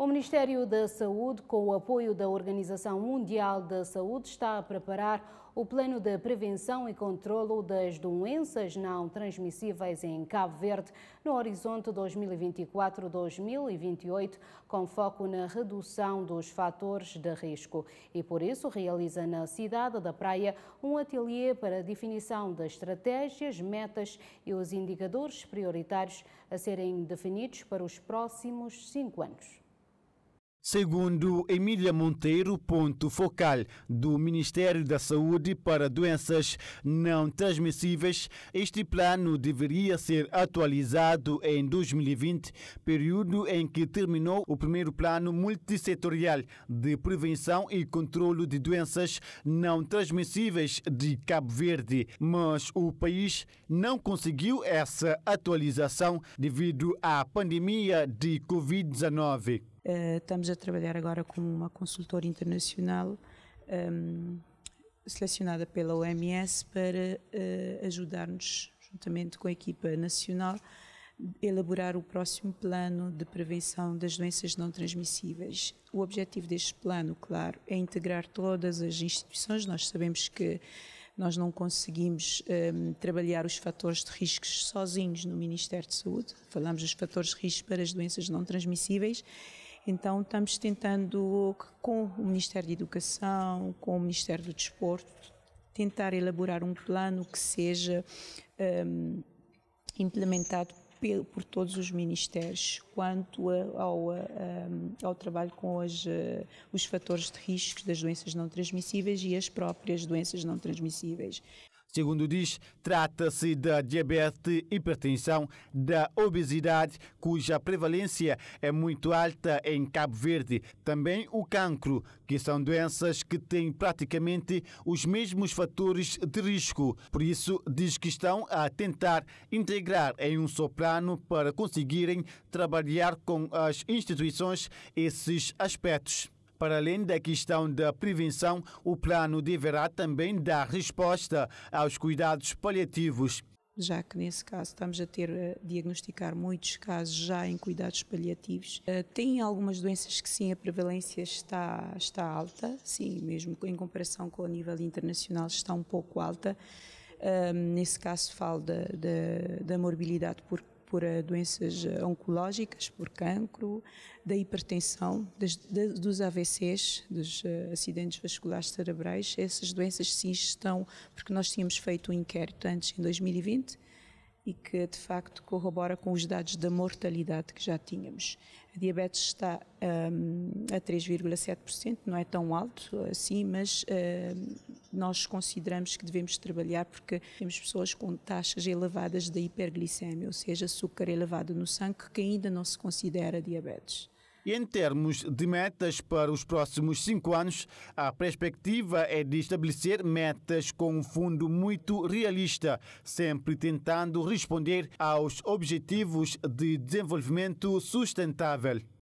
O Ministério da Saúde, com o apoio da Organização Mundial da Saúde, está a preparar o Plano de Prevenção e Controlo das Doenças Não Transmissíveis em Cabo Verde no horizonte 2024-2028, com foco na redução dos fatores de risco. E por isso realiza na cidade da Praia um ateliê para definição das estratégias, metas e os indicadores prioritários a serem definidos para os próximos cinco anos. Segundo Emília Monteiro, ponto focal do Ministério da Saúde para doenças não transmissíveis, este plano deveria ser atualizado em 2020, período em que terminou o primeiro plano multissetorial de prevenção e controlo de doenças não transmissíveis de Cabo Verde, mas o país não conseguiu essa atualização devido à pandemia de Covid-19. Eh, estamos a trabalhar agora com uma consultora internacional um, ehm, selecionada pela OMS para uh, ajudar-nos, juntamente com a equipa nacional, elaborar o próximo plano de prevenção das doenças não transmissíveis. O objetivo deste plano, claro, é integrar todas as instituições. Nós sabemos que nós não conseguimos um, ehm, trabalhar os fatores de riscos sozinhos no Ministério de Saúde. Falamos dos fatores de risco para as doenças não transmissíveis então estamos tentando, com o Ministério da Educação, com o Ministério do Desporto, tentar elaborar um plano que seja um, implementado por todos os ministérios quanto ao, hum, ao trabalho com as, eh, os fatores de risco das doenças não transmissíveis e as próprias doenças não transmissíveis. Segundo diz, trata-se da diabetes, hipertensão, da obesidade, cuja prevalência é muito alta em Cabo Verde. Também o cancro, que são doenças que têm praticamente os mesmos fatores de risco. Por isso, diz que estão a tentar integrar em um só plano para conseguirem trabalhar com as instituições esses aspectos. Para além da questão da prevenção, o plano deverá também dar resposta aos cuidados paliativos já que nesse caso estamos a ter a eh, diagnosticar muitos casos já em cuidados paliativos. Eh, tem algumas doenças que sim, a prevalência está, está alta, sim, mesmo em comparação com o nível internacional está um pouco alta. nesse caso falo da, da, da morbilidade por por eh, doenças eh, oncológicas, por cancro, da hipertensão, dos AVCs, dos eh, acidentes vasculares cerebrais. Essas doenças sim estão, porque nós tínhamos feito um inquérito antes, em 2020, e que de facto corrobora com os dados da mortalidade que já tínhamos. A diabetes está um, ehm, a 3,7%, não é tão alto assim, mas um, ehm, nós consideramos que devemos trabalhar porque temos pessoas com taxas elevadas de hiperglicemia, ou seja, açúcar elevado no sangue, que ainda não se considera diabetes. E em termos de metas para os próximos cinco anos, a perspectiva é de estabelecer metas com um fundo muito realista, sempre tentando responder aos Objetivos de Desenvolvimento Sustentável.